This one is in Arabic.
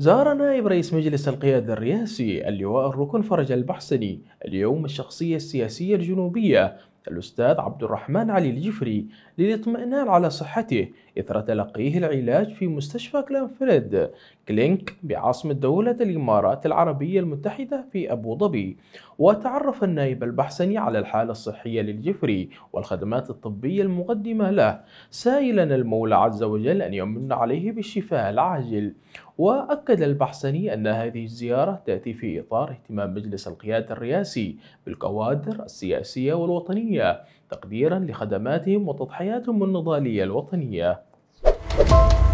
زار نائب رئيس مجلس القيادة الرئاسي اللواء الركن فرج البحسني اليوم الشخصية السياسية الجنوبية الأستاذ عبد الرحمن علي الجفري للاطمئنان على صحته إثر تلقيه العلاج في مستشفى كلانفريد كلينك بعاصمة دولة الإمارات العربية المتحدة في أبو ظبي وتعرف النائب البحسني على الحالة الصحية للجفري والخدمات الطبية المقدمة له سائلا المولى عز وجل أن يمن عليه بالشفاء العاجل وأكد البحسني أن هذه الزيارة تأتي في إطار اهتمام مجلس القيادة الرئاسي بالكوادر السياسية والوطنية الوطنية تقديرا لخدماتهم وتضحياتهم النضالية الوطنية